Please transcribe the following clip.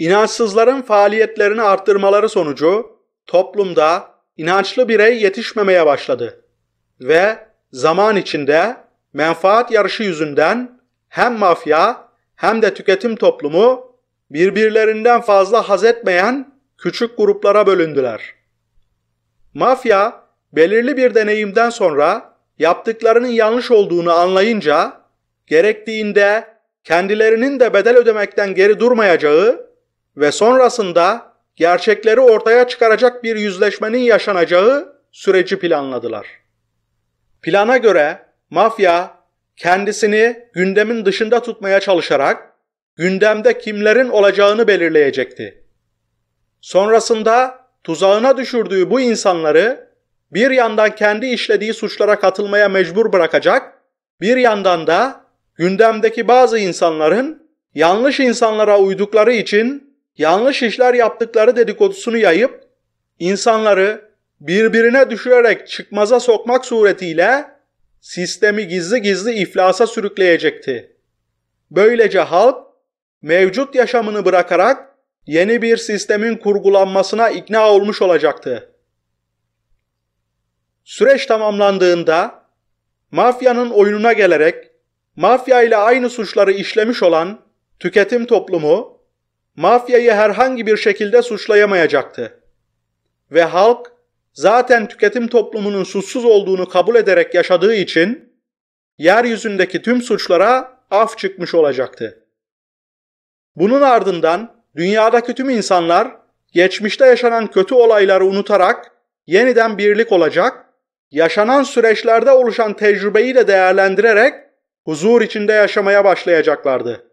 İnançsızların faaliyetlerini arttırmaları sonucu toplumda inançlı birey yetişmemeye başladı ve zaman içinde menfaat yarışı yüzünden hem mafya hem de tüketim toplumu birbirlerinden fazla haz etmeyen küçük gruplara bölündüler. Mafya belirli bir deneyimden sonra yaptıklarının yanlış olduğunu anlayınca gerektiğinde kendilerinin de bedel ödemekten geri durmayacağı ve sonrasında gerçekleri ortaya çıkaracak bir yüzleşmenin yaşanacağı süreci planladılar. Plana göre mafya kendisini gündemin dışında tutmaya çalışarak gündemde kimlerin olacağını belirleyecekti. Sonrasında tuzağına düşürdüğü bu insanları bir yandan kendi işlediği suçlara katılmaya mecbur bırakacak, bir yandan da gündemdeki bazı insanların yanlış insanlara uydukları için yanlış işler yaptıkları dedikodusunu yayıp insanları birbirine düşürerek çıkmaza sokmak suretiyle sistemi gizli gizli iflasa sürükleyecekti. Böylece halk mevcut yaşamını bırakarak yeni bir sistemin kurgulanmasına ikna olmuş olacaktı. Süreç tamamlandığında mafyanın oyununa gelerek mafya ile aynı suçları işlemiş olan tüketim toplumu mafyayı herhangi bir şekilde suçlayamayacaktı. Ve halk zaten tüketim toplumunun suçsuz olduğunu kabul ederek yaşadığı için yeryüzündeki tüm suçlara af çıkmış olacaktı. Bunun ardından dünyadaki tüm insanlar geçmişte yaşanan kötü olayları unutarak yeniden birlik olacak, yaşanan süreçlerde oluşan tecrübeyi de değerlendirerek huzur içinde yaşamaya başlayacaklardı.